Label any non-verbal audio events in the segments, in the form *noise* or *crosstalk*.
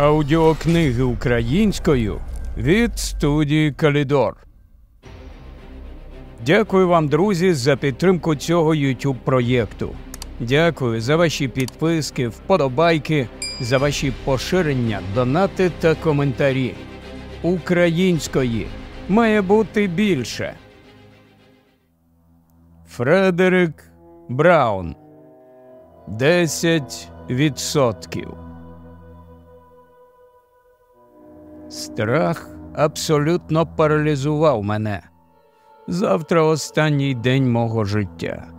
Аудіокниги українською від студії Калідор. Дякую вам, друзі, за підтримку цього YouTube проєкту. Дякую за ваші підписки, вподобайки, за ваші поширення, донати та коментарі. Української має бути більше. Фредерик Браун 10%. Страх абсолютно паралізував мене. Завтра останній день мого життя.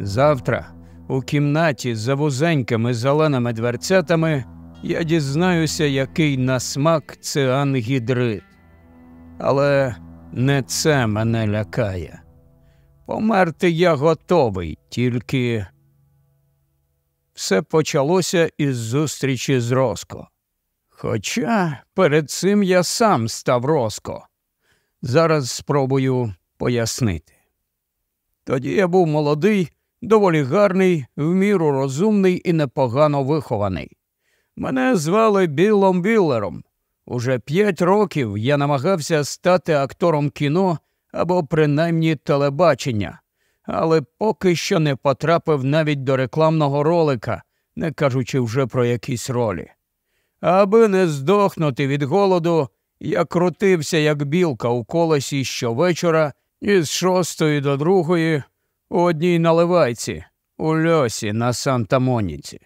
Завтра, у кімнаті за вузенькими зеленими дверцятами, я дізнаюся, який на смак це ангідрид. Але не це мене лякає. Померти я готовий, тільки все почалося із зустрічі з Роско. Хоча перед цим я сам став Роско. Зараз спробую пояснити. Тоді я був молодий, доволі гарний, в міру розумний і непогано вихований. Мене звали Біллом Віллером. Уже п'ять років я намагався стати актором кіно або принаймні телебачення, але поки що не потрапив навіть до рекламного ролика, не кажучи вже про якісь ролі. Аби не здохнути від голоду, я крутився, як білка у колесі щовечора із шостої до другої у одній наливайці у льосі на Санта Моніці.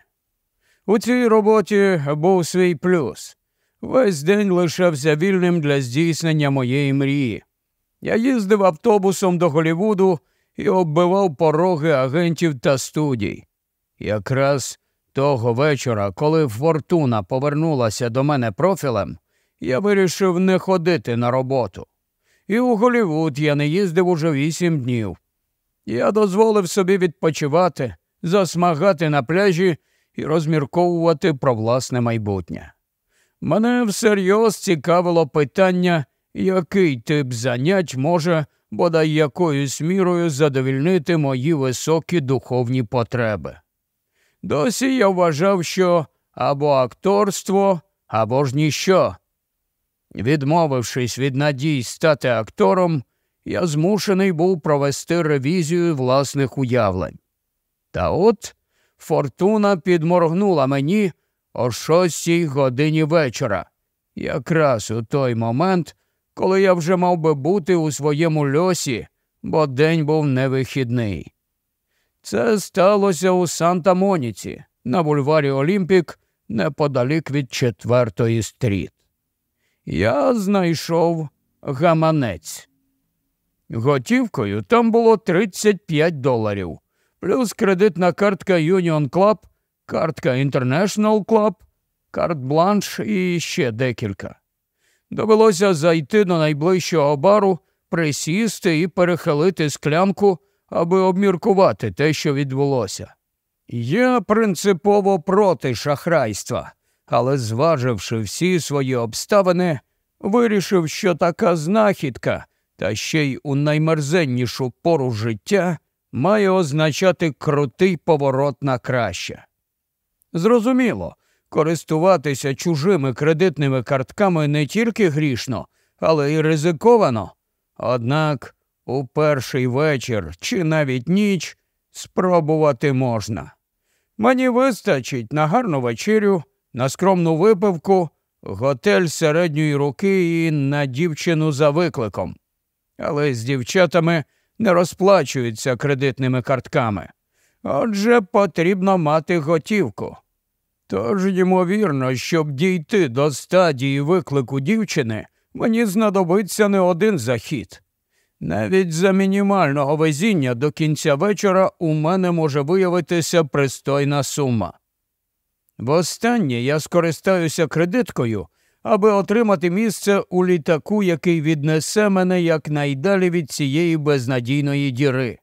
У цій роботі був свій плюс. Весь день лишався вільним для здійснення моєї мрії. Я їздив автобусом до Голівуду і оббивав пороги агентів та студій. Якраз того вечора, коли фортуна повернулася до мене профілем, я вирішив не ходити на роботу. І у Голівуд я не їздив уже вісім днів. Я дозволив собі відпочивати, засмагати на пляжі і розмірковувати про власне майбутнє. Мене всерйоз цікавило питання, який тип занять може бодай якоюсь мірою задовільнити мої високі духовні потреби. Досі я вважав, що або акторство, або ж ніщо. Відмовившись від надій стати актором, я змушений був провести ревізію власних уявлень. Та от фортуна підморгнула мені о шостій годині вечора, якраз у той момент, коли я вже мав би бути у своєму льосі, бо день був невихідний. Це сталося у Санта-Моніці на бульварі Олімпік неподалік від 4-ї стріт. Я знайшов гаманець. Готівкою там було 35 доларів, плюс кредитна картка Union Club, картка International Club, карт бланш і ще декілька. Довелося зайти до найближчого бару, присісти і перехилити склянку аби обміркувати те, що відбулося. Я принципово проти шахрайства, але, зваживши всі свої обставини, вирішив, що така знахідка, та ще й у наймерзеннішу пору життя, має означати крутий поворот на краще. Зрозуміло, користуватися чужими кредитними картками не тільки грішно, але й ризиковано. Однак у перший вечір чи навіть ніч спробувати можна. Мені вистачить на гарну вечерю, на скромну випивку, готель середньої руки і на дівчину за викликом. Але з дівчатами не розплачуються кредитними картками. Отже, потрібно мати готівку. Тож, ймовірно, щоб дійти до стадії виклику дівчини, мені знадобиться не один захід. Навіть за мінімального везіння до кінця вечора у мене може виявитися пристойна сума. Востаннє я скористаюся кредиткою, аби отримати місце у літаку, який віднесе мене якнайдалі від цієї безнадійної діри.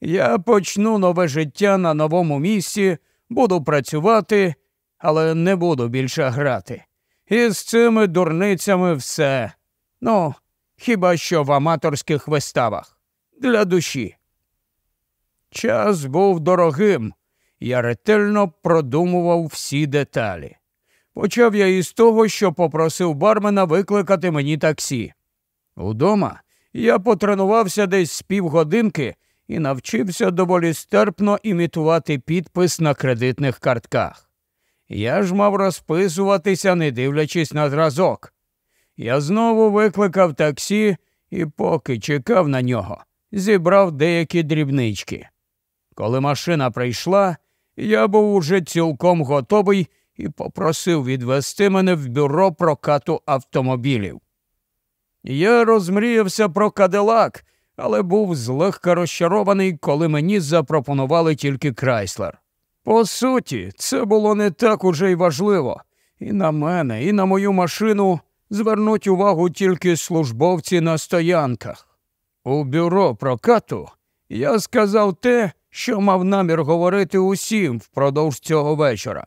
Я почну нове життя на новому місці, буду працювати, але не буду більше грати. І з цими дурницями все. Ну, хіба що в аматорських виставах для душі. Час був дорогим, я ретельно продумував всі деталі. Почав я із того, що попросив бармена викликати мені таксі. Удома я потренувався десь з півгодинки і навчився доволі стерпно імітувати підпис на кредитних картках. Я ж мав розписуватися, не дивлячись на зразок, я знову викликав таксі і, поки чекав на нього, зібрав деякі дрібнички. Коли машина прийшла, я був уже цілком готовий і попросив відвести мене в бюро прокату автомобілів. Я розмріявся про кадилак, але був злегка розчарований, коли мені запропонували тільки крайслер. По суті, це було не так уже й важливо. І на мене, і на мою машину звернуть увагу тільки службовці на стоянках. У бюро прокату я сказав те, що мав намір говорити усім впродовж цього вечора.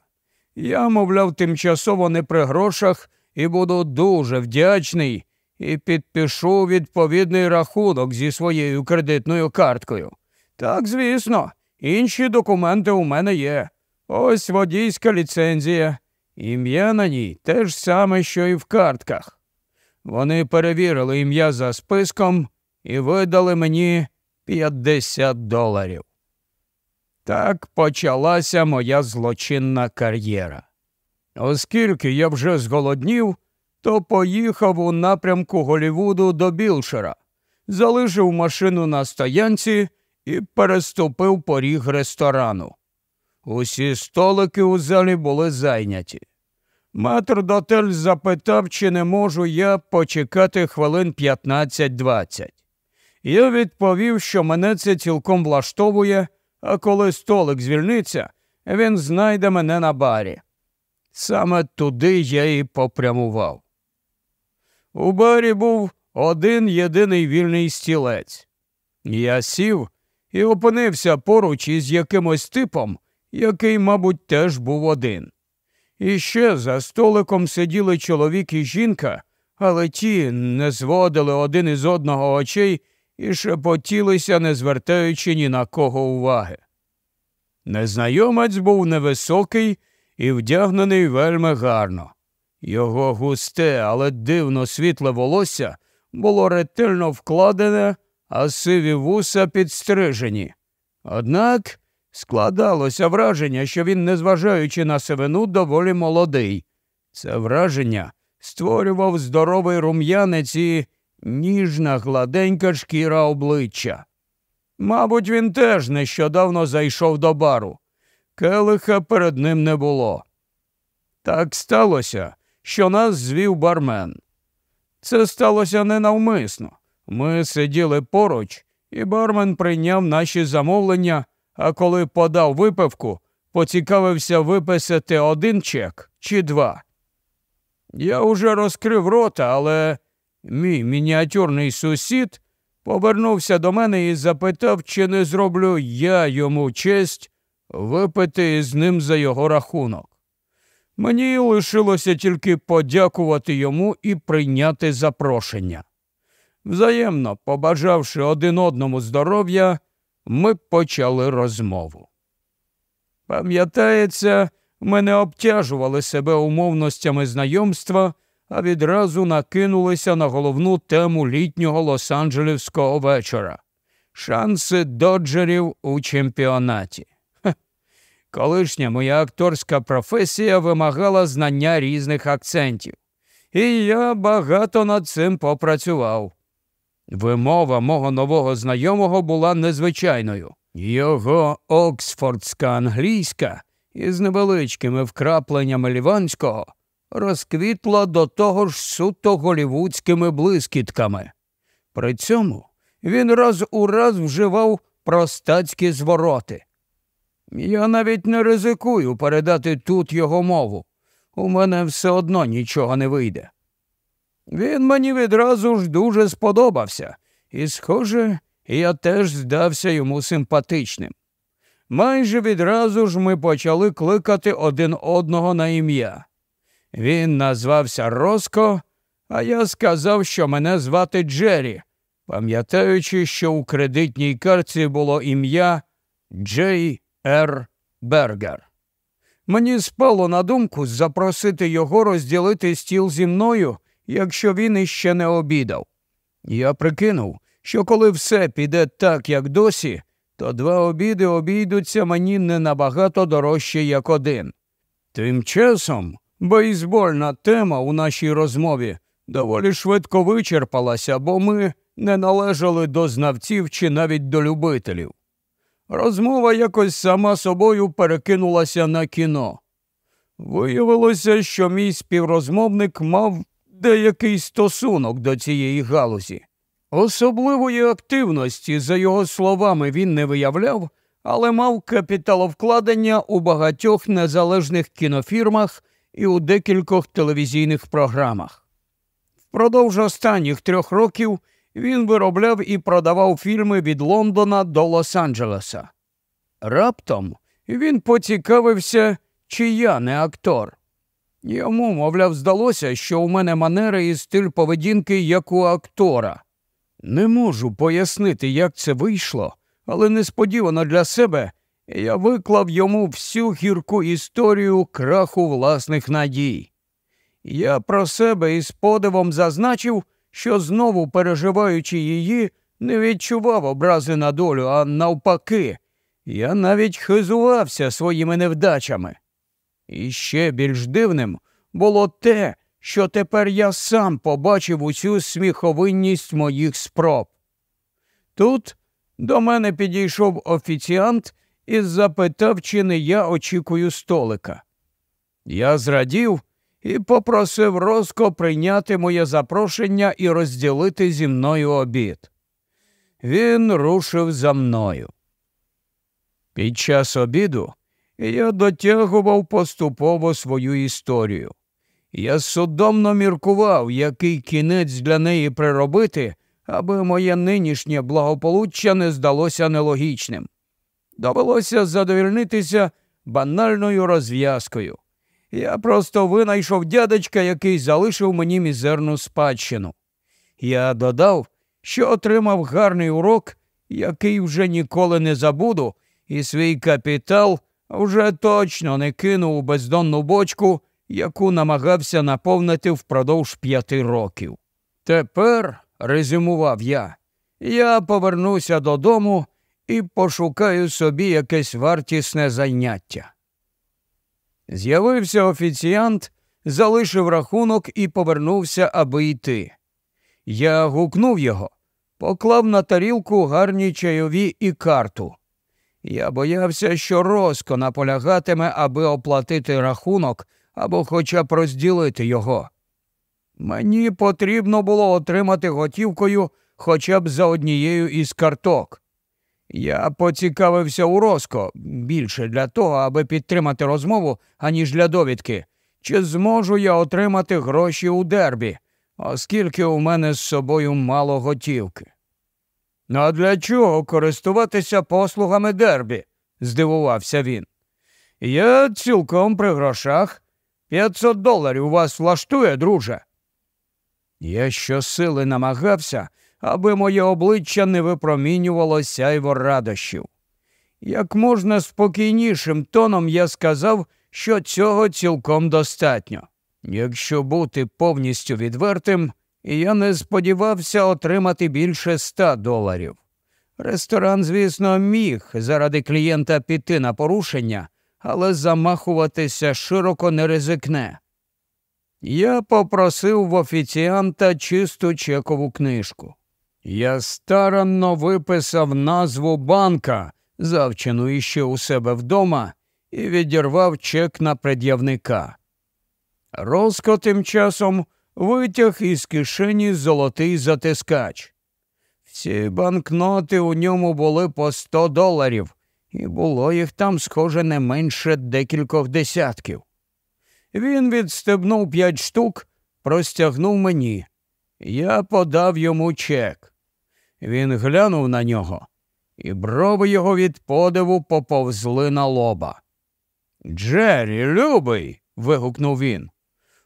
Я, мовляв, тимчасово не при грошах і буду дуже вдячний і підпишу відповідний рахунок зі своєю кредитною карткою. Так, звісно, інші документи у мене є. Ось водійська ліцензія. Ім'я на ній те ж саме, що і в картках. Вони перевірили ім'я за списком і видали мені 50 доларів. Так почалася моя злочинна кар'єра. Оскільки я вже зголоднів, то поїхав у напрямку Голівуду до Білшера, залишив машину на стоянці і переступив поріг ресторану. Усі столики у залі були зайняті. Матрдотель запитав, чи не можу я почекати хвилин 15-20. Я відповів, що мене це цілком влаштовує, а коли столик звільниться, він знайде мене на барі. Саме туди я і попрямував. У барі був один єдиний вільний стілець. Я сів і опинився поруч із якимось типом, який, мабуть, теж був один. Іще за столиком сиділи чоловік і жінка, але ті не зводили один із одного очей і шепотілися, не звертаючи ні на кого уваги. Незнайомець був невисокий і вдягнений вельми гарно. Його густе, але дивно світле волосся було ретельно вкладене, а сиві вуса підстрижені. Однак Складалося враження, що він, незважаючи на сивину, доволі молодий. Це враження створював здоровий рум'янець і ніжна гладенька шкіра обличчя. Мабуть, він теж нещодавно зайшов до бару. Келиха перед ним не було. Так сталося, що нас звів бармен. Це сталося ненавмисно. Ми сиділи поруч, і бармен прийняв наші замовлення а коли подав випивку, поцікавився виписати один чек чи два. Я уже розкрив рота, але мій мініатюрний сусід повернувся до мене і запитав, чи не зроблю я йому честь випити із ним за його рахунок. Мені лишилося тільки подякувати йому і прийняти запрошення. Взаємно побажавши один одному здоров'я, ми почали розмову. Пам'ятається, ми не обтяжували себе умовностями знайомства, а відразу накинулися на головну тему літнього лос анджелевського вечора шанси доджерів у чемпіонаті. Хех. Колишня моя акторська професія вимагала знання різних акцентів. І я багато над цим попрацював. Вимова мого нового знайомого була незвичайною. Його оксфордська англійська із невеличкими вкрапленнями ліванського розквітла до того ж суто голівудськими блискітками. При цьому він раз у раз вживав простацькі звороти. Я навіть не ризикую передати тут його мову. У мене все одно нічого не вийде. Він мені відразу ж дуже сподобався, і, схоже, я теж здався йому симпатичним. Майже відразу ж ми почали кликати один одного на ім'я. Він назвався Роско, а я сказав, що мене звати Джері, пам'ятаючи, що у кредитній карці було ім'я Джей Р. Бергер. Мені спало на думку запросити його розділити стіл зі мною якщо він іще не обідав. Я прикинув, що коли все піде так, як досі, то два обіди обійдуться мені не набагато дорожче, як один. Тим часом бейсбольна тема у нашій розмові доволі швидко вичерпалася, бо ми не належали до знавців чи навіть до любителів. Розмова якось сама собою перекинулася на кіно. Виявилося, що мій співрозмовник мав деякий стосунок до цієї галузі. Особливої активності, за його словами, він не виявляв, але мав капіталовкладення у багатьох незалежних кінофірмах і у декількох телевізійних програмах. Впродовж останніх трьох років він виробляв і продавав фільми від Лондона до Лос-Анджелеса. Раптом він поцікавився, чи я не актор. Йому, мовляв, здалося, що у мене манера і стиль поведінки, як у актора. Не можу пояснити, як це вийшло, але несподівано для себе я виклав йому всю гірку історію краху власних надій. Я про себе із подивом зазначив, що знову, переживаючи її, не відчував образи на долю, а навпаки, я навіть хизувався своїми невдачами. І ще більш дивним було те, що тепер я сам побачив усю сміховинність моїх спроб. Тут до мене підійшов офіціант і запитав, чи не я очікую столика. Я зрадів і попросив Роско прийняти моє запрошення і розділити зі мною обід. Він рушив за мною. Під час обіду я дотягував поступово свою історію. Я судомно міркував, який кінець для неї приробити, аби моє нинішнє благополуччя не здалося нелогічним. Довелося задовільнитися банальною розв'язкою. Я просто винайшов дядечка, який залишив мені мізерну спадщину. Я додав, що отримав гарний урок, який вже ніколи не забуду, і свій капітал вже точно не кинув у бездонну бочку, яку намагався наповнити впродовж п'яти років. Тепер, резюмував я, я повернуся додому і пошукаю собі якесь вартісне заняття. З'явився офіціант, залишив рахунок і повернувся, аби йти. Я гукнув його, поклав на тарілку гарні чайові і карту. Я боявся, що Роско наполягатиме, аби оплатити рахунок або хоча б розділити його. Мені потрібно було отримати готівкою хоча б за однією із карток. Я поцікавився у Роско більше для того, аби підтримати розмову, аніж для довідки, чи зможу я отримати гроші у дербі, оскільки у мене з собою мало готівки. Ну, а для чого користуватися послугами дербі? здивувався він. Я цілком при грошах. 500 доларів вас влаштує, друже. Я щосили намагався, аби моє обличчя не випромінювало сяйво радощів. Як можна спокійнішим тоном я сказав, що цього цілком достатньо. Якщо бути повністю відвертим, і я не сподівався отримати більше ста доларів. Ресторан, звісно, міг заради клієнта піти на порушення, але замахуватися широко не ризикне. Я попросив в офіціанта чисту чекову книжку. Я старанно виписав назву банка, завчену іще у себе вдома, і відірвав чек на пред'явника. Роско тим часом витяг із кишені золотий затискач. Всі банкноти у ньому були по сто доларів, і було їх там, схоже, не менше декількох десятків. Він відстебнув п'ять штук, простягнув мені. Я подав йому чек. Він глянув на нього, і брови його від подиву поповзли на лоба. Джері, любий. вигукнув він.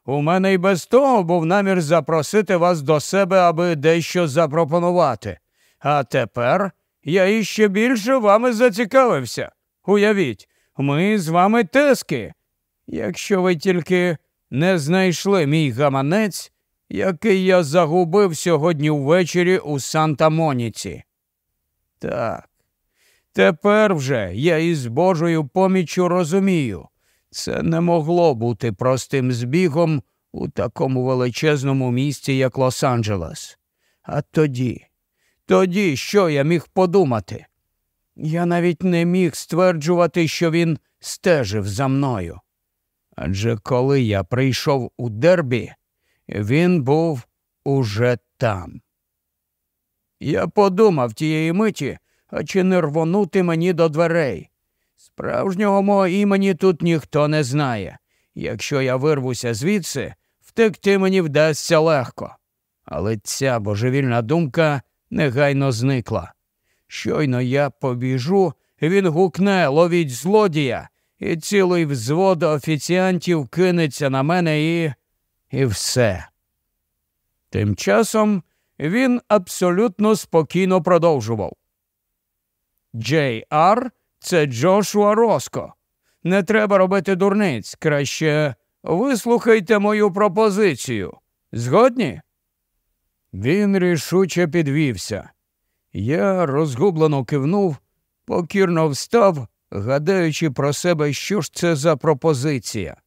У мене й без того був намір запросити вас до себе, аби дещо запропонувати. А тепер я іще більше вами зацікавився. Уявіть, ми з вами тески. Якщо ви тільки не знайшли мій гаманець, який я загубив сьогодні ввечері у Санта Моніці. Так, тепер вже я із Божою поміччю розумію. Це не могло бути простим збігом у такому величезному місті, як Лос-Анджелес. А тоді, тоді що я міг подумати? Я навіть не міг стверджувати, що він стежив за мною. Адже коли я прийшов у дербі, він був уже там. Я подумав тієї миті, а чи не рвонути мені до дверей. Справжнього мого імені тут ніхто не знає. Якщо я вирвуся звідси, втекти мені вдасться легко. Але ця божевільна думка негайно зникла. Щойно я побіжу, він гукне, ловіть злодія, і цілий взвод офіціантів кинеться на мене і. і все. Тим часом він абсолютно спокійно продовжував. Джей Ар – це Джошуа Роско. Не треба робити дурниць. Краще вислухайте мою пропозицію. Згодні? Він рішуче підвівся. Я розгублено кивнув, покірно встав, гадаючи про себе, що ж це за пропозиція.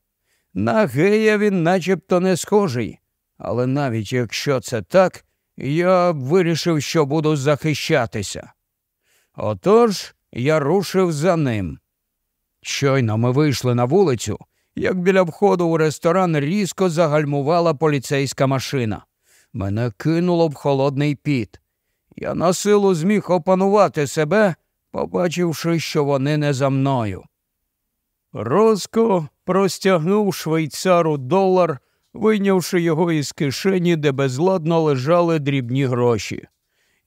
На гея він начебто не схожий, але навіть якщо це так, я вирішив, що буду захищатися. Отож, я рушив за ним. Щойно ми вийшли на вулицю, як біля входу у ресторан різко загальмувала поліцейська машина. Мене кинуло в холодний піт. Я на силу зміг опанувати себе, побачивши, що вони не за мною. Розко простягнув швейцару долар, вийнявши його із кишені, де безладно лежали дрібні гроші.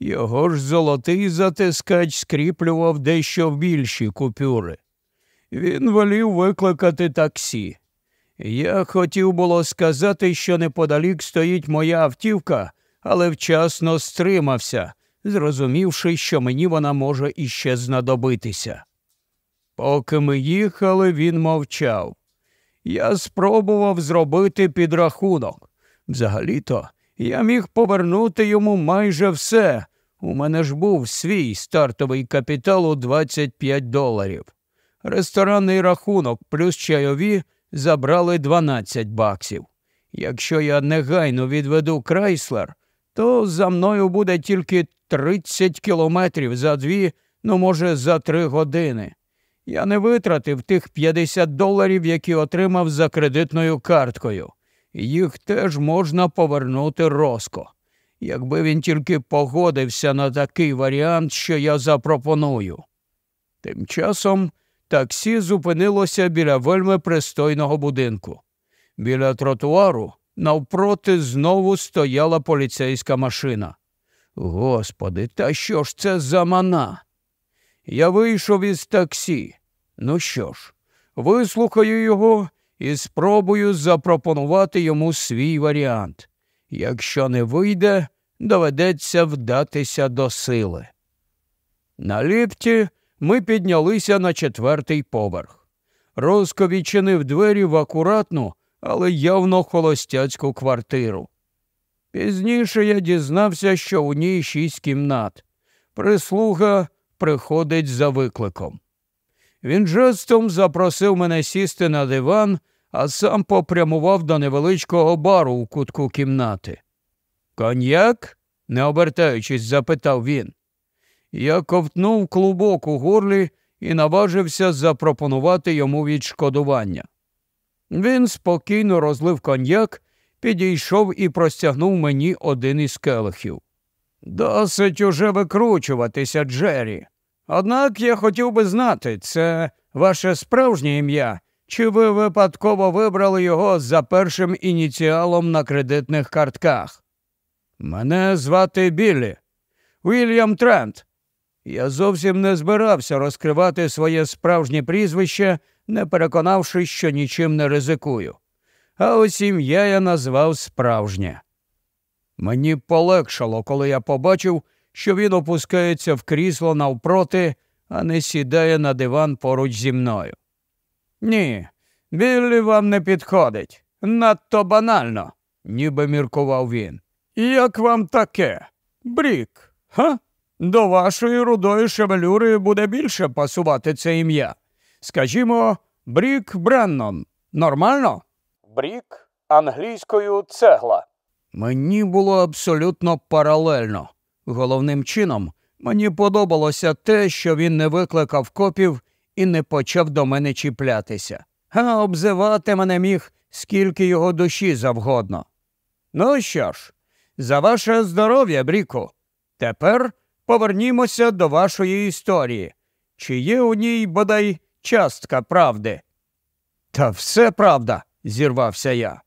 Його ж золотий затискач скріплював дещо більші купюри. Він волів викликати таксі. Я хотів було сказати, що неподалік стоїть моя автівка, але вчасно стримався, зрозумівши, що мені вона може іще знадобитися. Поки ми їхали, він мовчав. Я спробував зробити підрахунок. Взагалі-то я міг повернути йому майже все. У мене ж був свій стартовий капітал у 25 доларів. Ресторанний рахунок плюс чайові забрали 12 баксів. Якщо я негайно відведу крайслер, то за мною буде тільки 30 кілометрів за дві, ну, може, за три години. Я не витратив тих 50 доларів, які отримав за кредитною карткою їх теж можна повернути Роско, якби він тільки погодився на такий варіант, що я запропоную. Тим часом таксі зупинилося біля вельми пристойного будинку. Біля тротуару навпроти знову стояла поліцейська машина. Господи, та що ж це за мана? Я вийшов із таксі. Ну що ж, вислухаю його і спробую запропонувати йому свій варіант. Якщо не вийде, доведеться вдатися до сили. На ліпті ми піднялися на четвертий поверх. Розко відчинив двері в акуратну, але явно холостяцьку квартиру. Пізніше я дізнався, що у ній шість кімнат. Прислуга приходить за викликом. Він жестом запросив мене сісти на диван а сам попрямував до невеличкого бару у кутку кімнати. Коньяк? не обертаючись, запитав він. Я ковтнув клубок у горлі і наважився запропонувати йому відшкодування. Він спокійно розлив коньяк, підійшов і простягнув мені один із келихів. Досить уже викручуватися, Джері. Однак я хотів би знати, це ваше справжнє ім'я чи ви випадково вибрали його за першим ініціалом на кредитних картках? Мене звати Біллі. Вільям Трент. Я зовсім не збирався розкривати своє справжнє прізвище, не переконавшись, що нічим не ризикую. А ось ім'я я назвав справжнє. Мені полегшало, коли я побачив, що він опускається в крісло навпроти, а не сідає на диван поруч зі мною. Ні, біллі вам не підходить. Надто банально, ніби міркував він. Як вам таке? Брік, га? До вашої рудої шевелюри буде більше пасувати це ім'я. Скажімо, Брік Бреннон. Нормально? Брік англійською цегла. Мені було абсолютно паралельно. Головним чином, мені подобалося те, що він не викликав копів і не почав до мене чіплятися, а обзивати мене міг, скільки його душі завгодно. Ну що ж, за ваше здоров'я, Бріку, тепер повернімося до вашої історії. Чи є у ній бодай частка правди? Та все правда, зірвався я.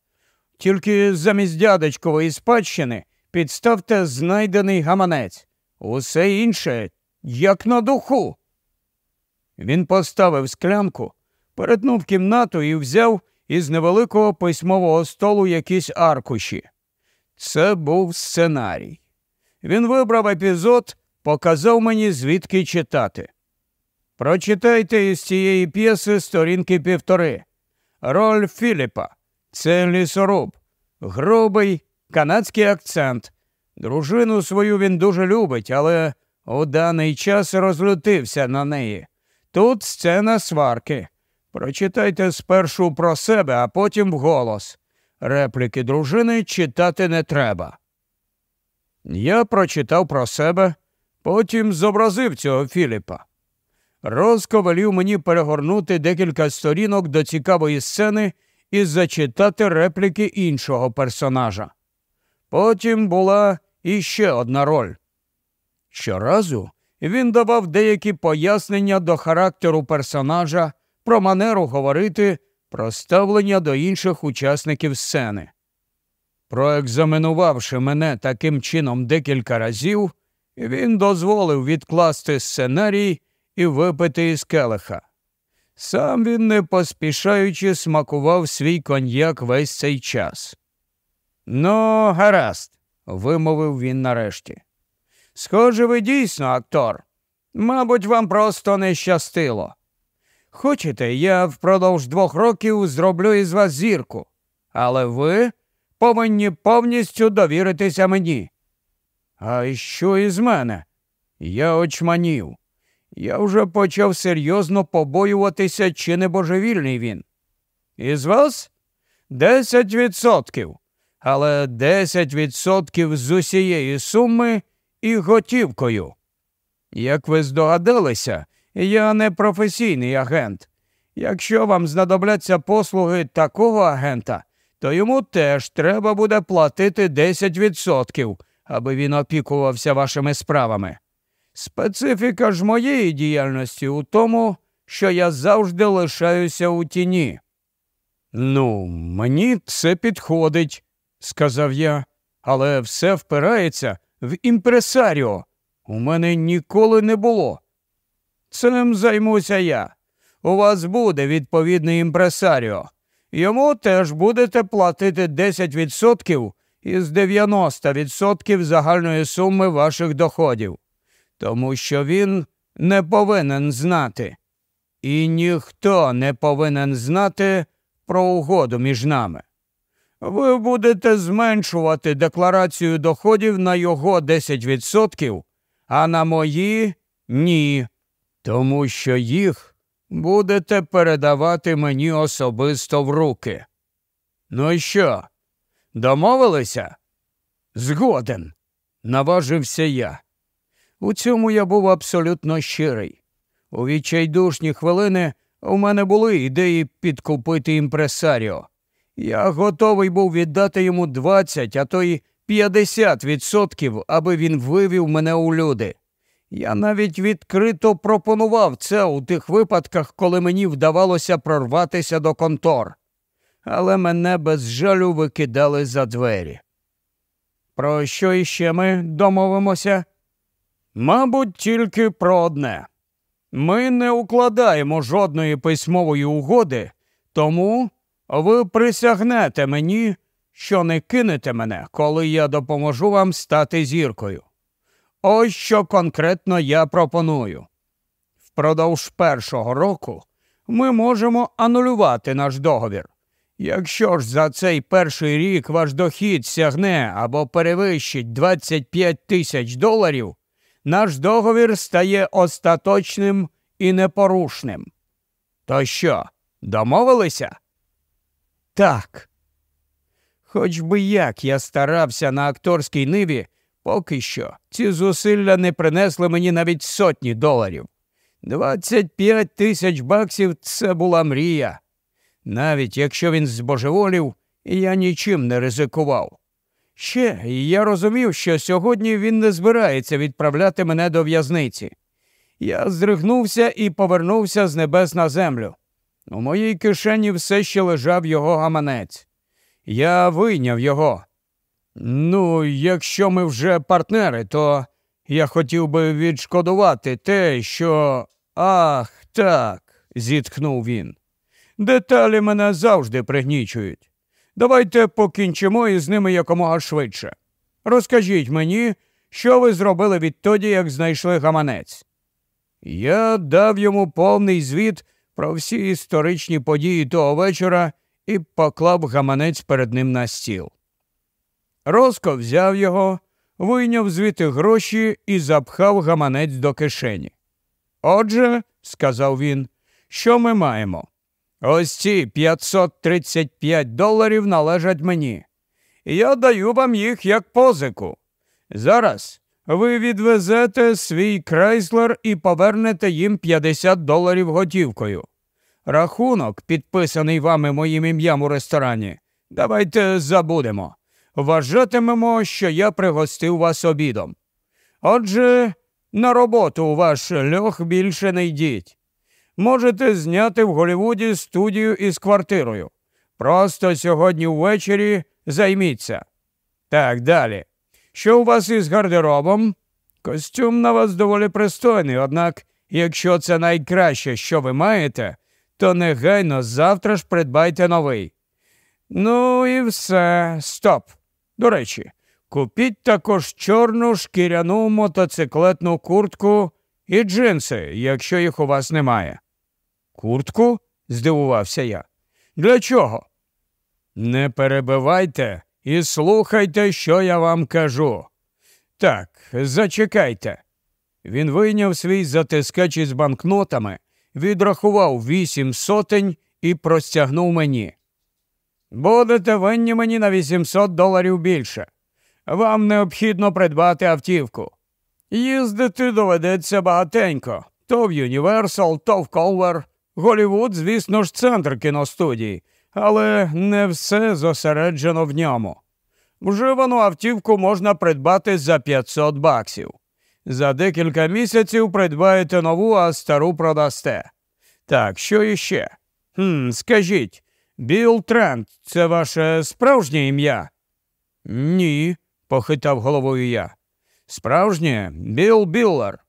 Тільки замість дядечкової спадщини підставте знайдений гаманець. Усе інше, як на духу. Він поставив склянку, перетнув кімнату і взяв із невеликого письмового столу якісь аркуші. Це був сценарій. Він вибрав епізод, показав мені, звідки читати. Прочитайте із цієї п'єси сторінки півтори. Роль Філіпа. Це лісоруб, грубий канадський акцент. Дружину свою він дуже любить, але у даний час розлютився на неї. Тут сцена сварки. Прочитайте спершу про себе, а потім вголос. Репліки дружини читати не треба. Я прочитав про себе, потім зобразив цього Філіпа. Розко мені перегорнути декілька сторінок до цікавої сцени і зачитати репліки іншого персонажа. Потім була іще одна роль. Щоразу він давав деякі пояснення до характеру персонажа, про манеру говорити, про ставлення до інших учасників сцени. Проекзаменувавши мене таким чином декілька разів, він дозволив відкласти сценарій і випити із келиха. Сам він, не поспішаючи, смакував свій коньяк весь цей час. Ну, гаразд, вимовив він нарешті. Схоже, ви дійсно актор. Мабуть, вам просто не щастило. Хочете, я впродовж двох років зроблю із вас зірку, але ви повинні повністю довіритися мені. А що із мене? Я очманів. Я вже почав серйозно побоюватися, чи не божевільний він. Із вас десять відсотків. Але десять відсотків з усієї суми і готівкою. Як ви здогадалися, я не професійний агент. Якщо вам знадобляться послуги такого агента, то йому теж треба буде платити 10%, аби він опікувався вашими справами. Специфіка ж моєї діяльності у тому, що я завжди лишаюся у тіні. Ну, мені це підходить, сказав я, але все впирається в імпресаріо. У мене ніколи не було. Цим займуся я. У вас буде відповідний імпресаріо. Йому теж будете платити 10% із 90% загальної суми ваших доходів, тому що він не повинен знати. І ніхто не повинен знати про угоду між нами ви будете зменшувати декларацію доходів на його 10%, а на мої ні. Тому що їх будете передавати мені особисто в руки. Ну що, домовилися? Згоден, наважився я. У цьому я був абсолютно щирий. У відчайдушні хвилини у мене були ідеї підкупити імпресаріо. Я готовий був віддати йому 20, а то й 50 відсотків, аби він вивів мене у люди. Я навіть відкрито пропонував це у тих випадках, коли мені вдавалося прорватися до контор. Але мене без жалю викидали за двері. Про що іще ми домовимося? Мабуть, тільки про одне. Ми не укладаємо жодної письмової угоди, тому ви присягнете мені, що не кинете мене, коли я допоможу вам стати зіркою. Ось що конкретно я пропоную. Впродовж першого року ми можемо анулювати наш договір. Якщо ж за цей перший рік ваш дохід сягне або перевищить 25 тисяч доларів, наш договір стає остаточним і непорушним. То що, домовилися? так. Хоч би як я старався на акторській ниві, поки що ці зусилля не принесли мені навіть сотні доларів. 25 тисяч баксів це була мрія. Навіть якщо він збожеволів, я нічим не ризикував. Ще я розумів, що сьогодні він не збирається відправляти мене до в'язниці. Я здригнувся і повернувся з небес на землю. У моїй кишені все ще лежав його гаманець. Я вийняв його. Ну, якщо ми вже партнери, то я хотів би відшкодувати те, що. Ах, так, зітхнув він. Деталі мене завжди пригнічують. Давайте покінчимо із ними якомога швидше. Розкажіть мені, що ви зробили відтоді, як знайшли гаманець. Я дав йому повний звіт про всі історичні події того вечора і поклав гаманець перед ним на стіл. Роско взяв його, вийняв звідти гроші і запхав гаманець до кишені. Отже, сказав він, що ми маємо? Ось ці 535 доларів належать мені. Я даю вам їх як позику. Зараз ви відвезете свій крейслер і повернете їм 50 доларів готівкою. Рахунок, підписаний вами моїм ім'ям у ресторані, давайте забудемо. Вважатимемо, що я пригостив вас обідом. Отже, на роботу ваш льох більше не йдіть. Можете зняти в Голівуді студію із квартирою. Просто сьогодні ввечері займіться. Так далі. Що у вас із гардеробом? Костюм на вас доволі пристойний, однак, якщо це найкраще, що ви маєте, то негайно завтра ж придбайте новий. Ну і все, стоп. До речі, купіть також чорну шкіряну мотоциклетну куртку і джинси, якщо їх у вас немає. Куртку? здивувався я. Для чого? Не перебивайте, і слухайте, що я вам кажу. Так, зачекайте. Він вийняв свій затискач із банкнотами, відрахував вісім сотень і простягнув мені. Будете винні мені на 800 доларів більше. Вам необхідно придбати автівку. Їздити доведеться багатенько. То в Юніверсал, то в Колвер. Голівуд, звісно ж, центр кіностудії але не все зосереджено в ньому. Вживану автівку можна придбати за 500 баксів. За декілька місяців придбаєте нову, а стару продасте. Так, що іще? Хм, Скажіть, Біл Трент це ваше справжнє ім'я? Ні, похитав головою я. Справжнє Біл Біллер.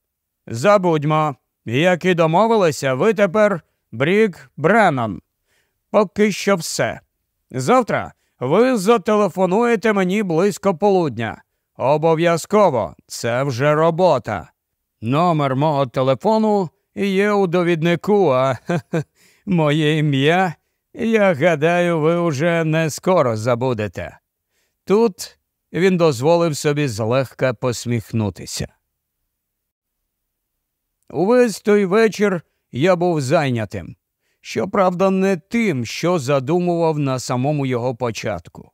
Забудьмо, як і домовилися, ви тепер Брік Бреннан поки що все. Завтра ви зателефонуєте мені близько полудня. Обов'язково це вже робота. Номер мого телефону є у довіднику, а *laughs* моє ім'я, я гадаю, ви вже не скоро забудете. Тут він дозволив собі злегка посміхнутися. Увесь той вечір я був зайнятим щоправда, не тим, що задумував на самому його початку.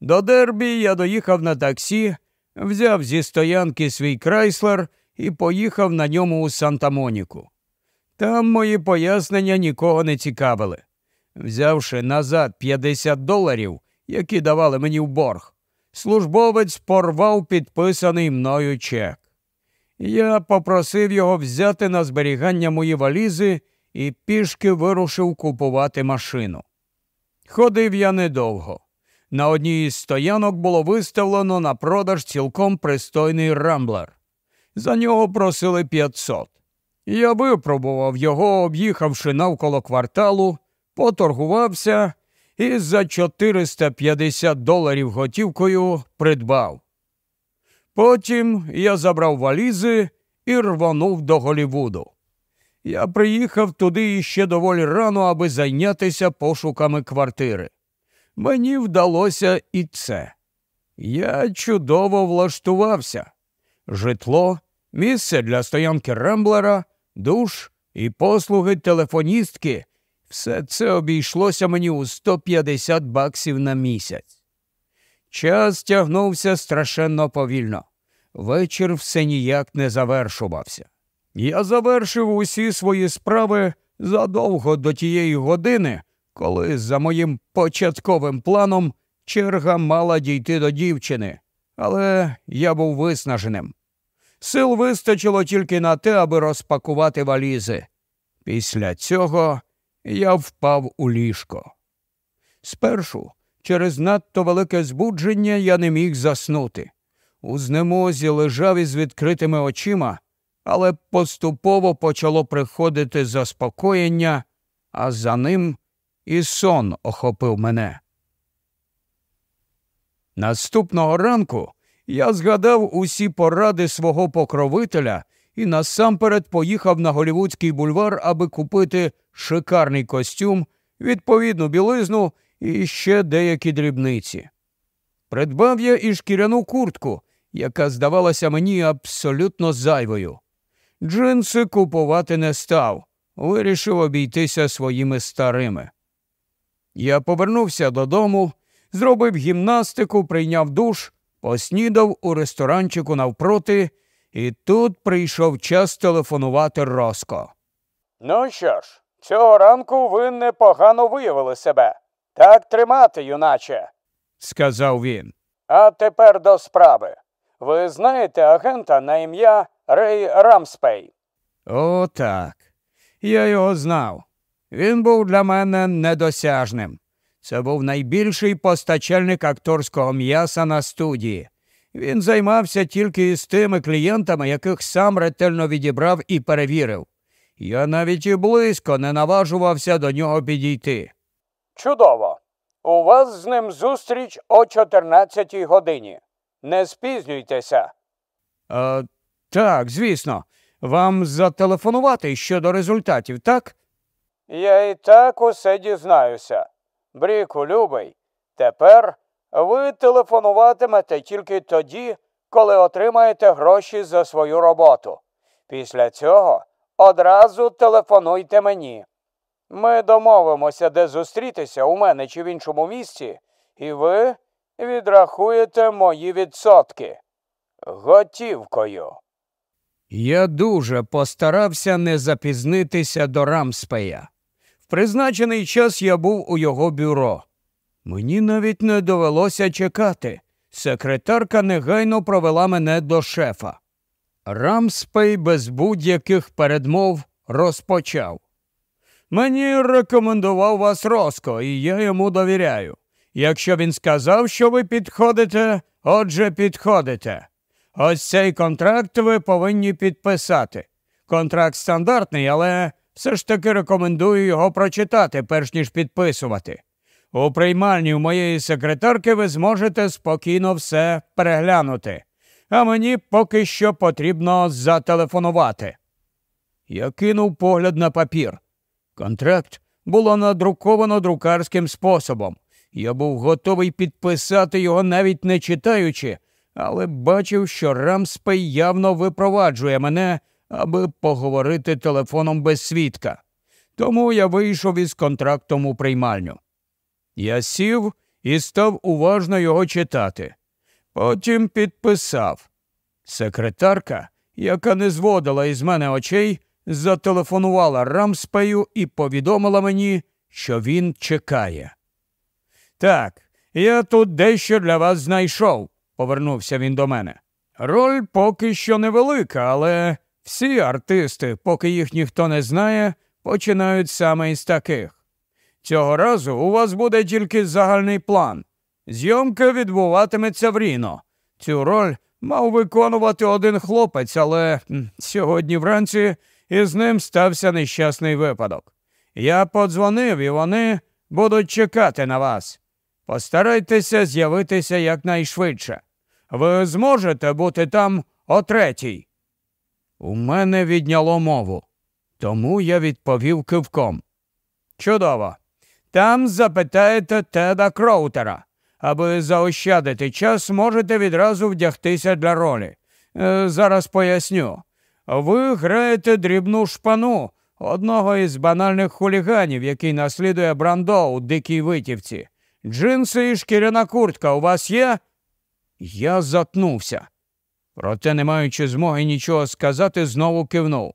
До дербі я доїхав на таксі, взяв зі стоянки свій крайслер і поїхав на ньому у Санта-Моніку. Там мої пояснення нікого не цікавили. Взявши назад 50 доларів, які давали мені в борг, службовець порвав підписаний мною чек. Я попросив його взяти на зберігання мої валізи і пішки вирушив купувати машину. Ходив я недовго. На одній із стоянок було виставлено на продаж цілком пристойний рамблер. За нього просили 500. Я випробував його, об'їхавши навколо кварталу, поторгувався і за 450 доларів готівкою придбав. Потім я забрав валізи і рвонув до Голівуду. Я приїхав туди іще доволі рано, аби зайнятися пошуками квартири. Мені вдалося і це. Я чудово влаштувався житло, місце для стоянки рамблера, душ і послуги телефоністки. Все це обійшлося мені у 150 баксів на місяць. Час тягнувся страшенно повільно. Вечір все ніяк не завершувався. Я завершив усі свої справи задовго до тієї години, коли за моїм початковим планом черга мала дійти до дівчини, але я був виснаженим. Сил вистачило тільки на те, аби розпакувати валізи. Після цього я впав у ліжко. Спершу, через надто велике збудження, я не міг заснути. У знемозі лежав із відкритими очима, але поступово почало приходити заспокоєння, а за ним і сон охопив мене. Наступного ранку я згадав усі поради свого покровителя і насамперед поїхав на голівудський бульвар, аби купити шикарний костюм, відповідну білизну і ще деякі дрібниці. Придбав я і шкіряну куртку, яка здавалася мені абсолютно зайвою джинси купувати не став, вирішив обійтися своїми старими. Я повернувся додому, зробив гімнастику, прийняв душ, поснідав у ресторанчику навпроти, і тут прийшов час телефонувати Роско. Ну що ж, цього ранку ви непогано виявили себе. Так тримати, юначе, сказав він. А тепер до справи. Ви знаєте агента на ім'я Рей Рамспей. О, так. Я його знав. Він був для мене недосяжним. Це був найбільший постачальник акторського м'яса на студії. Він займався тільки з тими клієнтами, яких сам ретельно відібрав і перевірив. Я навіть і близько не наважувався до нього підійти. Чудово. У вас з ним зустріч о 14 годині. Не спізнюйтеся. А так, звісно. Вам зателефонувати щодо результатів, так? Я і так усе дізнаюся. Бріку, любий, тепер ви телефонуватимете тільки тоді, коли отримаєте гроші за свою роботу. Після цього одразу телефонуйте мені. Ми домовимося, де зустрітися у мене чи в іншому місці, і ви відрахуєте мої відсотки готівкою. Я дуже постарався не запізнитися до Рамспея. В призначений час я був у його бюро. Мені навіть не довелося чекати. Секретарка негайно провела мене до шефа. Рамспей без будь-яких передмов розпочав. Мені рекомендував вас Роско, і я йому довіряю. Якщо він сказав, що ви підходите, отже, підходите. Ось цей контракт ви повинні підписати. Контракт стандартний, але все ж таки рекомендую його прочитати, перш ніж підписувати. У приймальні у моєї секретарки ви зможете спокійно все переглянути, а мені поки що потрібно зателефонувати. Я кинув погляд на папір. Контракт було надруковано друкарським способом. Я був готовий підписати його, навіть не читаючи, але бачив, що Рамспей явно випроваджує мене, аби поговорити телефоном без свідка. Тому я вийшов із контрактом у приймальню. Я сів і став уважно його читати. Потім підписав. Секретарка, яка не зводила із мене очей, зателефонувала Рамспею і повідомила мені, що він чекає. Так, я тут дещо для вас знайшов, повернувся він до мене. Роль поки що невелика, але всі артисти, поки їх ніхто не знає, починають саме із таких. Цього разу у вас буде тільки загальний план. Зйомка відбуватиметься в Ріно. Цю роль мав виконувати один хлопець, але сьогодні вранці із ним стався нещасний випадок. Я подзвонив і вони будуть чекати на вас. Постарайтеся з'явитися якнайшвидше. Ви зможете бути там о третій. У мене відняло мову, тому я відповів кивком. Чудово. Там запитаєте теда Кроутера. Аби заощадити час, можете відразу вдягтися для ролі. Е, зараз поясню. Ви граєте дрібну шпану одного із банальних хуліганів, який наслідує Брандо у дикій витівці. Джинси і шкіряна куртка у вас є? Я затнувся. Проте, не маючи змоги нічого сказати, знову кивнув.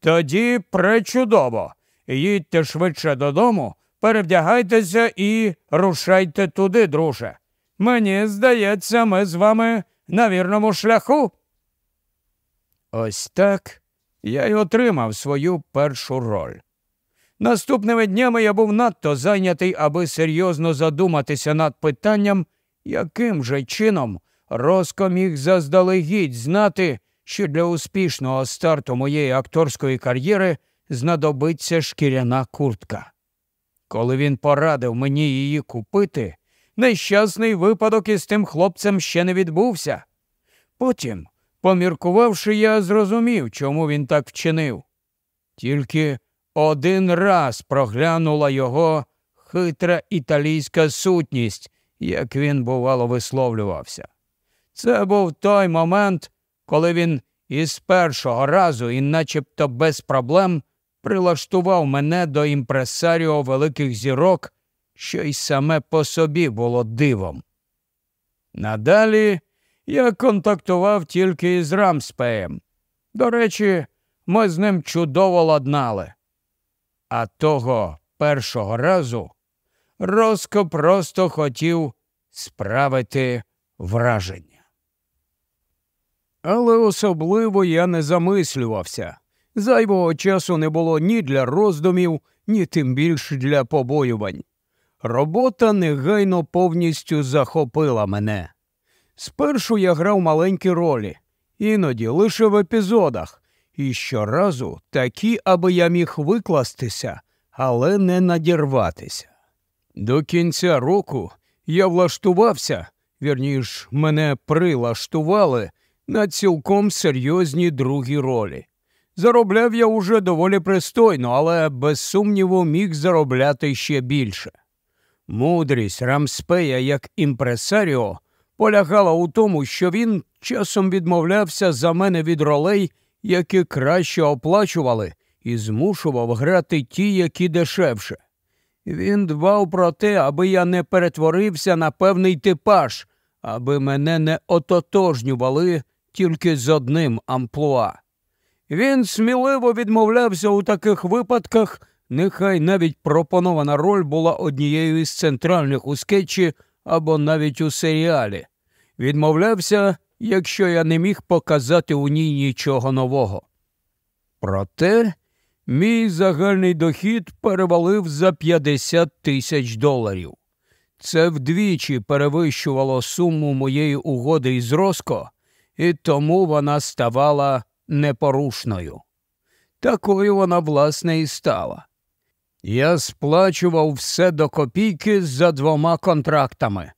Тоді пречудово. Їдьте швидше додому, перевдягайтеся і рушайте туди, друже. Мені здається, ми з вами на вірному шляху. Ось так я й отримав свою першу роль. Наступними днями я був надто зайнятий, аби серйозно задуматися над питанням, яким же чином Роско міг заздалегідь знати, що для успішного старту моєї акторської кар'єри знадобиться шкіряна куртка. Коли він порадив мені її купити, нещасний випадок із тим хлопцем ще не відбувся. Потім, поміркувавши, я зрозумів, чому він так вчинив. Тільки один раз проглянула його хитра італійська сутність, як він, бувало, висловлювався. Це був той момент, коли він із першого разу і начебто без проблем прилаштував мене до імпресаріо великих зірок, що й саме по собі було дивом. Надалі я контактував тільки із Рамспеєм. До речі, ми з ним чудово ладнали. А того першого разу Роско просто хотів справити враження. Але особливо я не замислювався. Зайвого часу не було ні для роздумів, ні тим більше для побоювань. Робота негайно повністю захопила мене. Спершу я грав маленькі ролі, іноді лише в епізодах, і щоразу такі, аби я міг викластися, але не надірватися. До кінця року я влаштувався, вірніш, мене прилаштували на цілком серйозні другі ролі. Заробляв я уже доволі пристойно, але без сумніву міг заробляти ще більше. Мудрість Рамспея як імпресаріо полягала у тому, що він часом відмовлявся за мене від ролей які краще оплачували і змушував грати ті, які дешевше. Він дбав про те, аби я не перетворився на певний типаж, аби мене не ототожнювали тільки з одним амплуа. Він сміливо відмовлявся у таких випадках, нехай навіть пропонована роль була однією із центральних у скетчі або навіть у серіалі. Відмовлявся якщо я не міг показати у ній нічого нового. Проте мій загальний дохід перевалив за 50 тисяч доларів. Це вдвічі перевищувало суму моєї угоди із Роско, і тому вона ставала непорушною. Такою вона, власне, і стала. Я сплачував все до копійки за двома контрактами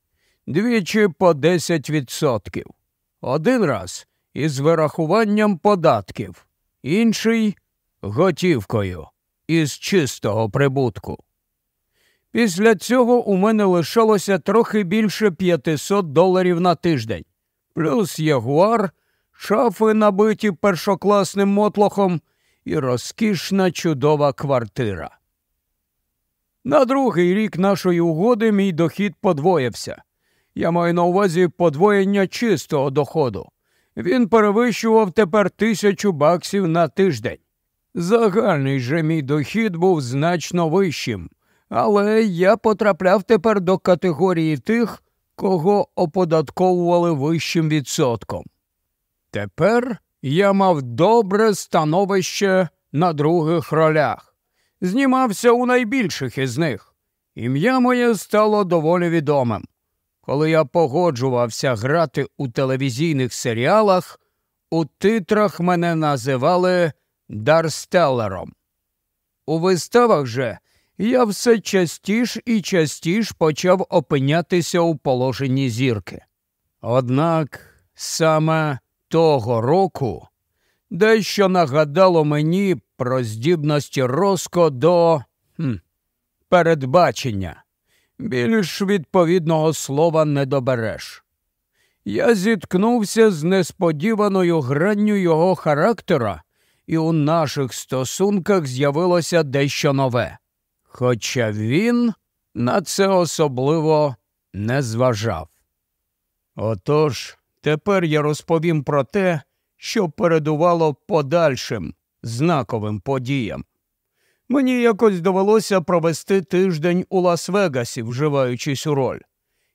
двічі по 10%. Один раз із вирахуванням податків, інший готівкою із чистого прибутку. Після цього у мене лишалося трохи більше 500 доларів на тиждень, плюс ягуар, шафи, набиті першокласним мотлохом і розкішна чудова квартира. На другий рік нашої угоди мій дохід подвоївся. Я маю на увазі подвоєння чистого доходу. Він перевищував тепер тисячу баксів на тиждень. Загальний же мій дохід був значно вищим, але я потрапляв тепер до категорії тих, кого оподатковували вищим відсотком. Тепер я мав добре становище на других ролях, знімався у найбільших із них. Ім'я моє стало доволі відомим коли я погоджувався грати у телевізійних серіалах, у титрах мене називали Дарстеллером. У виставах же я все частіш і частіш почав опинятися у положенні зірки. Однак саме того року дещо нагадало мені про здібності Роско до хм, передбачення більш відповідного слова не добереш. Я зіткнувся з несподіваною гранню його характера, і у наших стосунках з'явилося дещо нове. Хоча він на це особливо не зважав. Отож, тепер я розповім про те, що передувало подальшим знаковим подіям. Мені якось довелося провести тиждень у Лас-Вегасі, вживаючись у роль.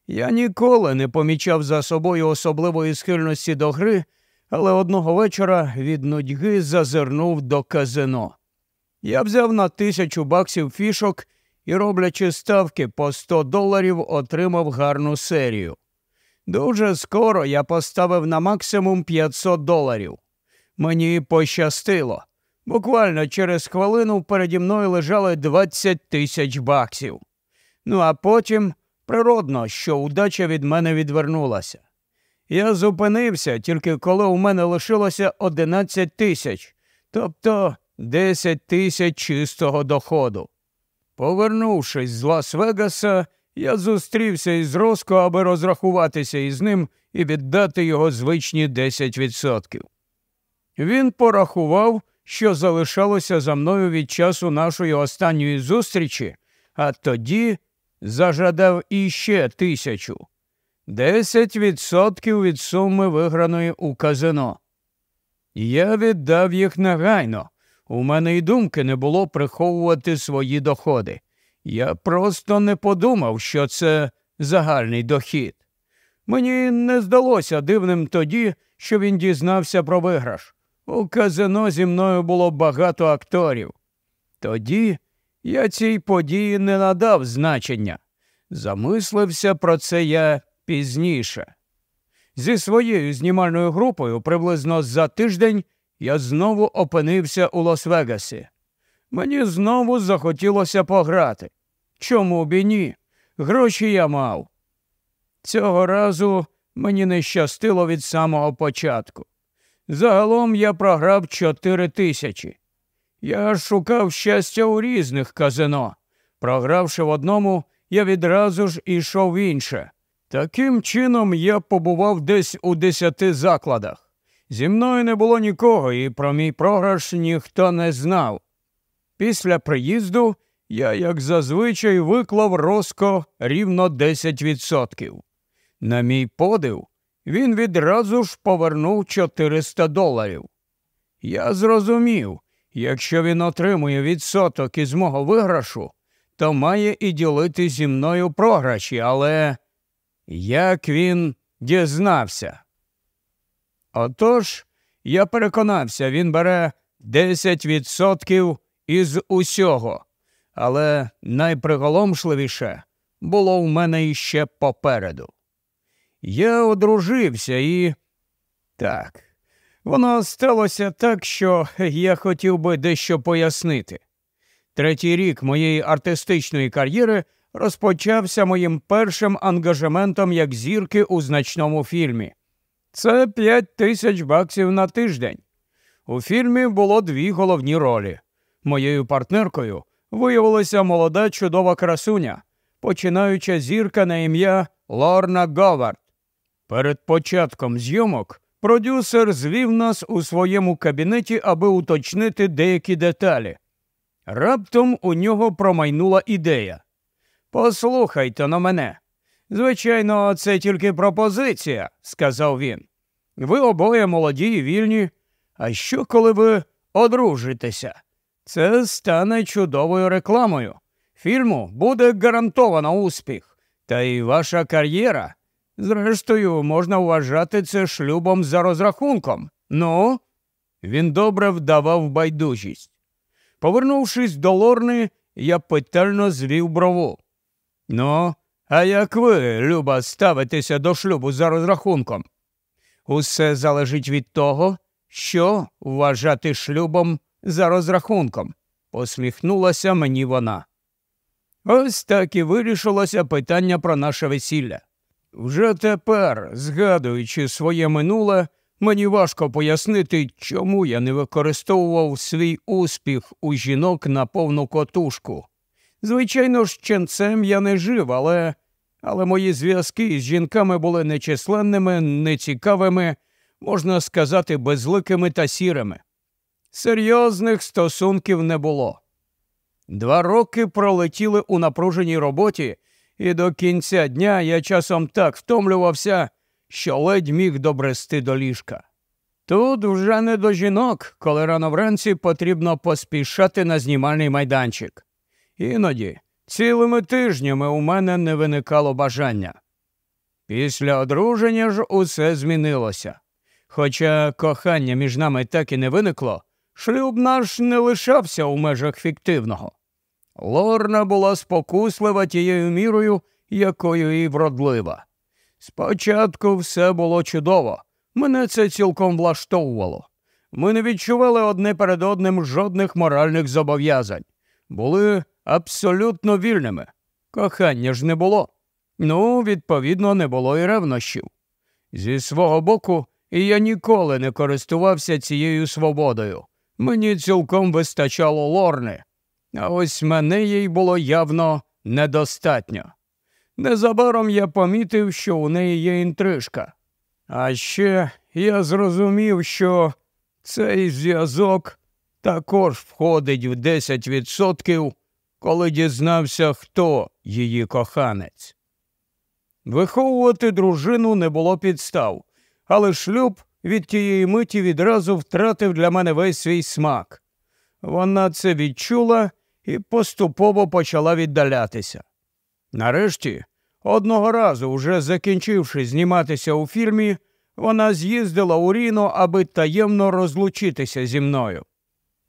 Я ніколи не помічав за собою особливої схильності до гри, але одного вечора від нудьги зазирнув до казино. Я взяв на тисячу баксів фішок і, роблячи ставки по 100 доларів, отримав гарну серію. Дуже скоро я поставив на максимум 500 доларів. Мені пощастило. Буквально через хвилину переді мною лежало 20 тисяч баксів. Ну а потім природно, що удача від мене відвернулася. Я зупинився тільки коли у мене лишилося 11 тисяч, тобто 10 тисяч чистого доходу. Повернувшись з Лас-Вегаса, я зустрівся із Роско, аби розрахуватися із ним і віддати його звичні 10%. Він порахував що залишалося за мною від часу нашої останньої зустрічі, а тоді зажадав іще тисячу. Десять відсотків від суми виграної у казино. Я віддав їх негайно. У мене й думки не було приховувати свої доходи. Я просто не подумав, що це загальний дохід. Мені не здалося дивним тоді, що він дізнався про виграш. У казино зі мною було багато акторів. Тоді я цій події не надав значення. Замислився про це я пізніше. Зі своєю знімальною групою приблизно за тиждень я знову опинився у Лос-Вегасі. Мені знову захотілося пограти. Чому б і ні? Гроші я мав. Цього разу мені не щастило від самого початку. Загалом я програв чотири тисячі. Я шукав щастя у різних казино. Програвши в одному, я відразу ж ішов в інше. Таким чином я побував десь у десяти закладах. Зі мною не було нікого, і про мій програш ніхто не знав. Після приїзду я, як зазвичай, виклав розко рівно 10%. На мій подив, він відразу ж повернув 400 доларів. Я зрозумів, якщо він отримує відсоток із мого виграшу, то має і ділити зі мною програші, але як він дізнався? Отож, я переконався, він бере 10% із усього, але найприголомшливіше було в мене іще попереду. Я одружився і. Так, воно сталося так, що я хотів би дещо пояснити. Третій рік моєї артистичної кар'єри розпочався моїм першим ангажементом як зірки у значному фільмі. Це п'ять тисяч баксів на тиждень. У фільмі було дві головні ролі. Моєю партнеркою виявилася молода чудова красуня, починаюча зірка на ім'я Лорна Говард. Перед початком зйомок продюсер звів нас у своєму кабінеті, аби уточнити деякі деталі. Раптом у нього промайнула ідея. Послухайте на мене. Звичайно, це тільки пропозиція, сказав він. Ви обоє молоді і вільні. А що, коли ви одружитеся? Це стане чудовою рекламою. Фільму буде гарантовано успіх, та й ваша кар'єра Зрештою, можна вважати це шлюбом за розрахунком. Ну, він добре вдавав байдужість. Повернувшись до Лорни, я питально звів брову. Ну, а як ви, Люба, ставитеся до шлюбу за розрахунком? Усе залежить від того, що вважати шлюбом за розрахунком, посміхнулася мені вона. Ось так і вирішилося питання про наше весілля. Вже тепер, згадуючи своє минуле, мені важко пояснити, чому я не використовував свій успіх у жінок на повну котушку. Звичайно, ж ченцем я не жив, але Але мої зв'язки з жінками були нечисленними, нецікавими, можна сказати, безликими та сірими. Серйозних стосунків не було. Два роки пролетіли у напруженій роботі. І до кінця дня я часом так втомлювався, що ледь міг добрести до ліжка. Тут вже не до жінок, коли рано вранці потрібно поспішати на знімальний майданчик. Іноді цілими тижнями у мене не виникало бажання. Після одруження ж усе змінилося. Хоча кохання між нами так і не виникло, шлюб наш не лишався у межах фіктивного. Лорна була спокуслива тією мірою, якою і вродлива. Спочатку все було чудово, мене це цілком влаштовувало. Ми не відчували одне перед одним жодних моральних зобов'язань, були абсолютно вільними. Кохання ж не було. Ну, відповідно, не було і ревнощів. Зі свого боку, я ніколи не користувався цією свободою. Мені цілком вистачало лорни а ось мене їй було явно недостатньо. Незабаром я помітив, що у неї є інтрижка. А ще я зрозумів, що цей зв'язок також входить в 10%, коли дізнався, хто її коханець. Виховувати дружину не було підстав, але шлюб від тієї миті відразу втратив для мене весь свій смак. Вона це відчула і поступово почала віддалятися. Нарешті, одного разу, вже закінчивши зніматися у фільмі, вона з'їздила у Ріно, аби таємно розлучитися зі мною.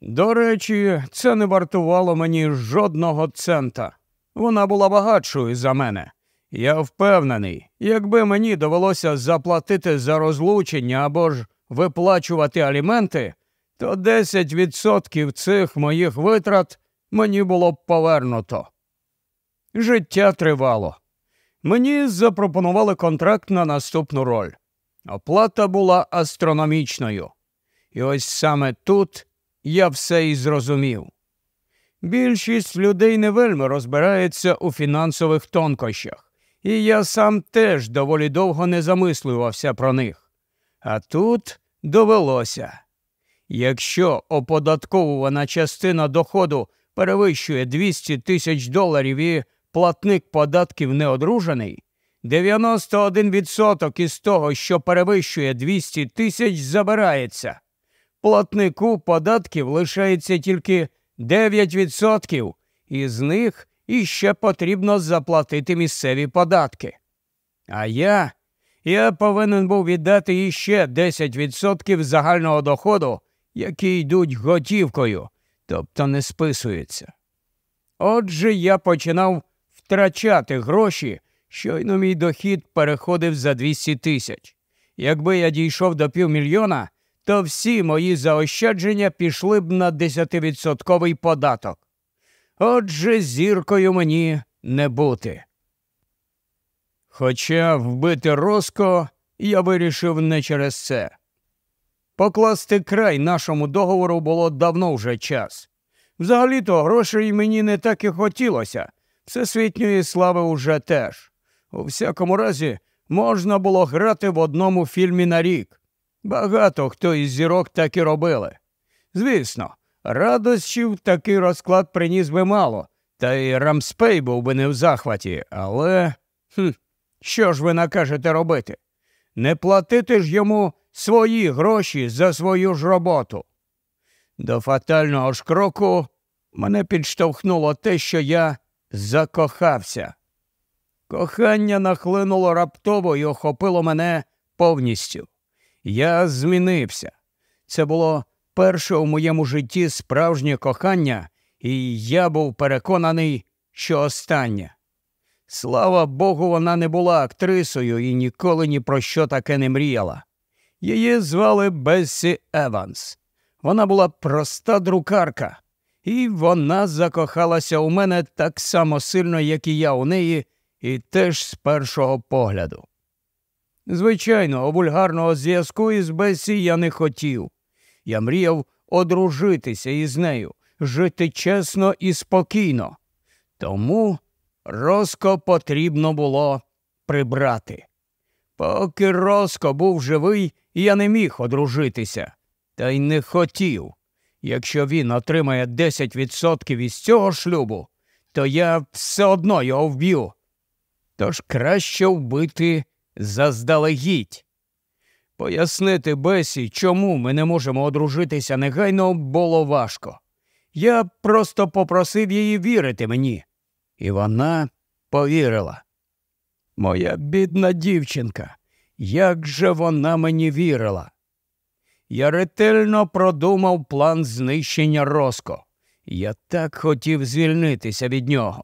До речі, це не вартувало мені жодного цента. Вона була багатшою за мене. Я впевнений, якби мені довелося заплатити за розлучення або ж виплачувати аліменти, то 10% цих моїх витрат мені було б повернуто. Життя тривало. Мені запропонували контракт на наступну роль. Оплата була астрономічною. І ось саме тут я все і зрозумів. Більшість людей не вельми розбирається у фінансових тонкощах, і я сам теж доволі довго не замислювався про них. А тут довелося. Якщо оподатковувана частина доходу перевищує 200 тисяч доларів і платник податків неодружений, 91% із того, що перевищує 200 тисяч, забирається. Платнику податків лишається тільки 9%, і з них іще потрібно заплатити місцеві податки. А я я повинен був віддати іще 10% загального доходу, які йдуть готівкою, тобто не списується. Отже, я починав втрачати гроші, щойно мій дохід переходив за 200 тисяч. Якби я дійшов до півмільйона, то всі мої заощадження пішли б на 10 податок. Отже, зіркою мені не бути. Хоча вбити Роско я вирішив не через це. Покласти край нашому договору було давно вже час. Взагалі-то грошей мені не так і хотілося, всесвітньої слави уже теж. У всякому разі, можна було грати в одному фільмі на рік. Багато хто із зірок так і робили. Звісно, радощів такий розклад приніс би мало, та й Рамспей був би не в захваті, але. Хм, Що ж ви накажете робити? Не платити ж йому свої гроші за свою ж роботу. До фатального ж кроку мене підштовхнуло те, що я закохався. Кохання нахлинуло раптово і охопило мене повністю. Я змінився. Це було перше у моєму житті справжнє кохання, і я був переконаний, що останнє. Слава Богу, вона не була актрисою і ніколи ні про що таке не мріяла. Її звали Бессі Еванс. Вона була проста друкарка, і вона закохалася у мене так само сильно, як і я у неї, і теж з першого погляду. Звичайно, вульгарного зв'язку із Бесі я не хотів. Я мріяв одружитися із нею, жити чесно і спокійно. Тому Роско потрібно було прибрати. Поки Роско був живий, я не міг одружитися, та й не хотів. Якщо він отримає 10% із цього шлюбу, то я все одно його вб'ю. Тож краще вбити заздалегідь. Пояснити Бесі, чому ми не можемо одружитися негайно, було важко. Я просто попросив її вірити мені, і вона повірила. Моя бідна дівчинка, як же вона мені вірила. Я ретельно продумав план знищення Роско. Я так хотів звільнитися від нього.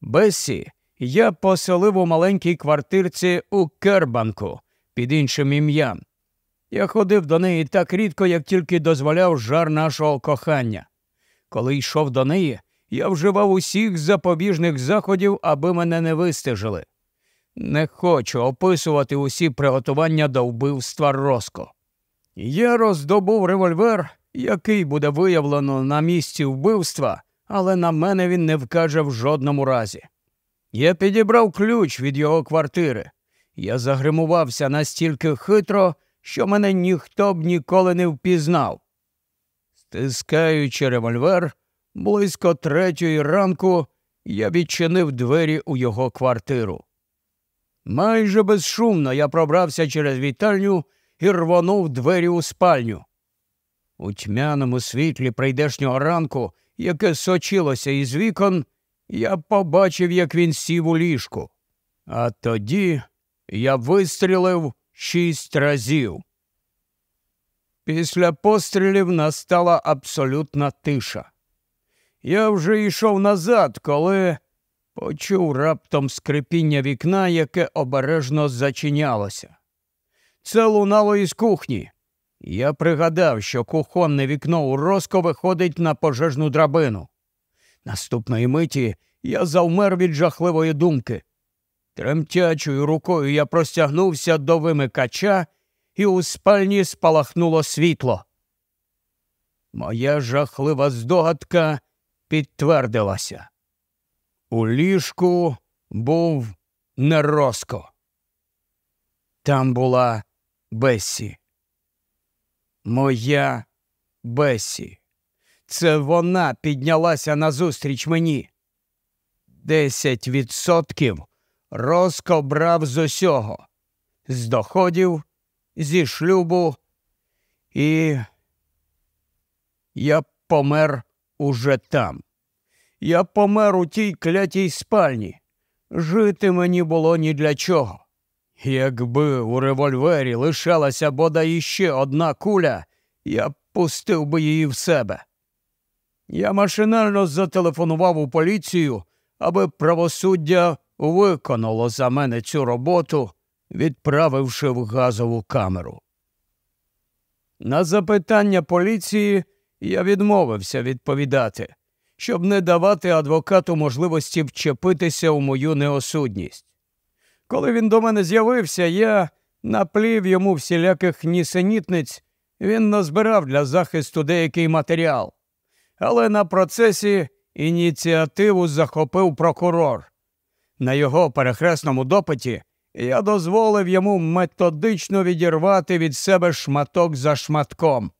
Бесі я поселив у маленькій квартирці у Кербанку під іншим ім'ям. Я ходив до неї так рідко, як тільки дозволяв жар нашого кохання. Коли йшов до неї, я вживав усіх запобіжних заходів, аби мене не вистежили. Не хочу описувати усі приготування до вбивства Роско. Я роздобув револьвер, який буде виявлено на місці вбивства, але на мене він не вкаже в жодному разі. Я підібрав ключ від його квартири. Я загримувався настільки хитро, що мене ніхто б ніколи не впізнав. Стискаючи револьвер, близько третьої ранку я відчинив двері у його квартиру. Майже безшумно я пробрався через вітальню і рвонув двері у спальню. У тьмяному світлі прийдешнього ранку, яке сочилося із вікон, я побачив, як він сів у ліжку. А тоді я вистрілив шість разів. Після пострілів настала абсолютна тиша. Я вже йшов назад, коли почув раптом скрипіння вікна, яке обережно зачинялося. Це лунало із кухні. Я пригадав, що кухонне вікно у Роско виходить на пожежну драбину. Наступної миті я завмер від жахливої думки. Тремтячою рукою я простягнувся до вимикача, і у спальні спалахнуло світло. Моя жахлива здогадка підтвердилася. У ліжку був Нерозко. Там була Бесі. Моя Бесі. Це вона піднялася назустріч мені. Десять відсотків Розко брав з усього, з доходів, зі шлюбу, і я помер уже там. Я помер у тій клятій спальні. Жити мені було ні для чого. Якби у револьвері лишалася бодай іще одна куля, я б пустив би її в себе. Я машинально зателефонував у поліцію, аби правосуддя виконало за мене цю роботу, відправивши в газову камеру. На запитання поліції я відмовився відповідати щоб не давати адвокату можливості вчепитися у мою неосудність. Коли він до мене з'явився, я наплів йому всіляких нісенітниць, він назбирав для захисту деякий матеріал. Але на процесі ініціативу захопив прокурор. На його перехресному допиті я дозволив йому методично відірвати від себе шматок за шматком.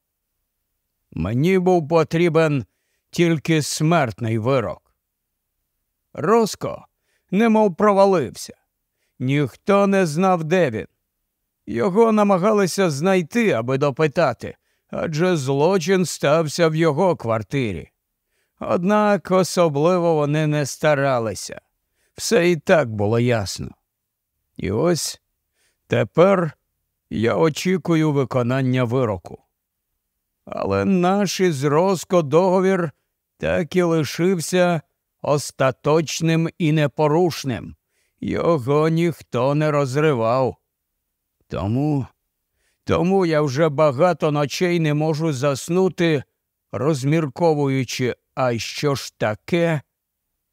Мені був потрібен тільки смертний вирок. Роско немов провалився. Ніхто не знав, де він. Його намагалися знайти, аби допитати, адже злочин стався в його квартирі. Однак особливо вони не старалися. Все і так було ясно. І ось тепер я очікую виконання вироку але наш із Роско договір так і лишився остаточним і непорушним. Його ніхто не розривав. Тому, тому я вже багато ночей не можу заснути, розмірковуючи, а що ж таке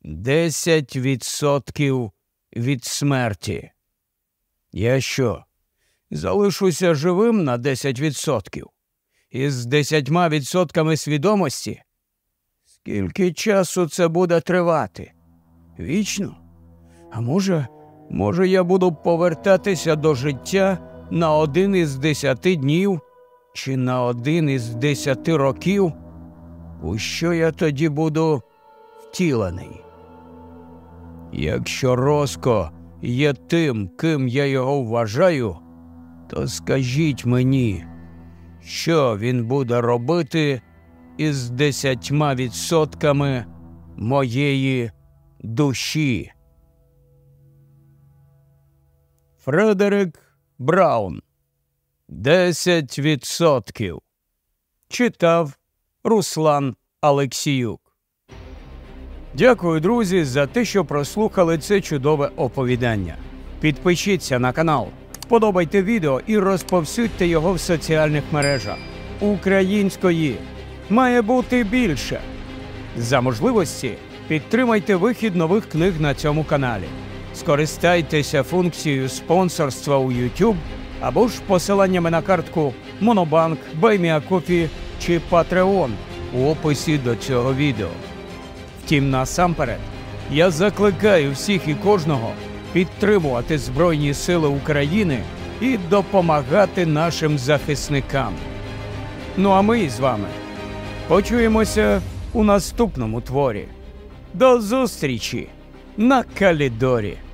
десять відсотків від смерті. Я що? Залишуся живим на десять відсотків із десятьма відсотками свідомості. Скільки часу це буде тривати? Вічно? А може, може, я буду повертатися до життя на один із десяти днів чи на один із десяти років? У що я тоді буду втілений? Якщо Роско є тим, ким я його вважаю, то скажіть мені що він буде робити із десятьма відсотками моєї душі. Фредерик Браун. Десять відсотків. Читав Руслан Алексіюк. Дякую, друзі, за те, що прослухали це чудове оповідання. Підпишіться на канал. Сподобайте відео і розповсюдьте його в соціальних мережах. Української має бути більше. За можливості підтримайте вихід нових книг на цьому каналі. Скористайтеся функцією спонсорства у YouTube або ж посиланнями на картку Monobank, BuyMeACoffee чи Patreon у описі до цього відео. Втім, насамперед я закликаю всіх і кожного підтримувати Збройні Сили України і допомагати нашим захисникам. Ну а ми з вами почуємося у наступному творі. До зустрічі на Калідорі!